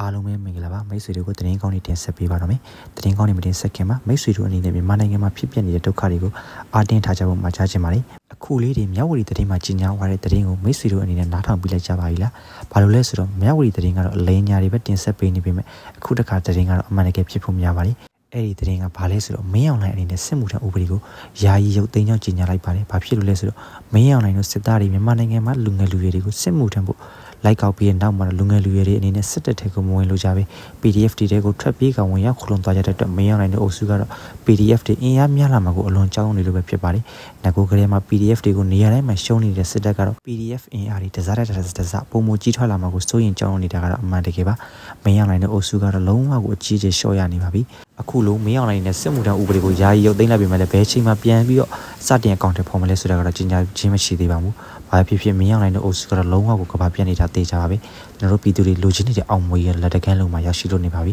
အားလုံးပဲမင်္ဂလာပါမိတ်ဆွေတို့ကိုတင်ကောင်းနေတင်ဆက်ပေးပါတော့မယ်တင်ကောင်းနေမတင်ဆက်ခင်မှာမိတ်ဆွေတို့အနေနဲ့မြန်မာနိုင်ငံမှာဖြစ်ပျက်နေတဲ့ဒုက္ခတွေကိုအားတင်းထားကြဖို့မှာကြားချင်ပါတယ်အခုလေးတွေမြဝတီတင်မှာကြီးညာသွားတဲ့တင်ကိုမိတ်ဆွေတို့အနေနဲ့နားထောင်ပြီးလိုက်ကြပါလိမ့်လားဘာလို့လဲဆိုတော့မြဝတီတင်ကတော့အလဲညာတွေပဲတင်ဆက်ပေးနေပေမဲ့အခုတခါတင်ကတော့အမှန်တကယ်ဖြစ်ဖို့များပါတယ်အဲ့ဒီတင်ကဘာလဲဆိုတော့မင်းအောင်လိုင်အနေနဲ့စစ်မှုထမ်းဥပဒေကိုယာယီရုပ်သိမ်းကြောင်းကြီးညာလိုက်ပါတယ်။ဘာဖြစ်လို့လဲဆိုတော့မင်းအောင်လိုင်တို့စစ်သားတွေမြန်မာနိုင်ငံမှာလူငယ်လူရွယ်တွေကိုစစ်မှုထမ်းဖို့လိုက်ကောက်ပြီးတဲ့နောက်မှာလူငယ်လူရွယ်တွေအနေနဲ့စစ်တပ်ထဲကိုမဝင်လို့ကြပဲ PDF တွေတဲကိုထွက်ပြေးကောင်ဝင်ရောက်ခလုံးသွားကြတဲ့အတွက်မင်းအောင်နိုင်တဲ့အုပ်စုကတော့ PDF တွေအင်အားများလာမှာကိုအလွန်ကြောက်နေလို့ပဲဖြစ်ပါတယ်။ငကိုကလေးမှာ PDF တွေကိုနေရာတိုင်းမှာရှုံးနေတဲ့စစ်တပ်ကတော့ PDF အင်အားတွေတစားတစားတစားပုံမကြီးထွက်လာမှာကိုစိုးရင်ကြောက်နေတာကတော့အမှန်တကယ်ပါ။မင်းအောင်နိုင်တဲ့အုပ်စုကတော့လုံးဝကိုအကြီးကြီးရှော့ရနေပါပြီ။အခုလုံးမင်းအောင်နိုင်တဲ့စစ်မှုထမ်းဥပဒေကိုယာယီရုပ်သိမ်းလိုက်ပြီမှလည်းဘယ်ချိန်မှပြန်ပြီးတော့စတင်အကောင့်တွေဖော်မလဲဆိုတာကတော့ကြီးညာချင်းမရှိသေးပါဘူး။ဘာဖြစ်ဖြစ်မင်းအောင်နိုင်တို့အုပ်စုကတော့လုံးဝကိုကဘာပြတ်နေတာတေချာပါပဲကျွန်တော်တို့ပြည်သူတွေလူချင်းနေတဲ့အောင်မွေးရလက်တကန်းလုံးမှာရရှိလို့နေပါပြီ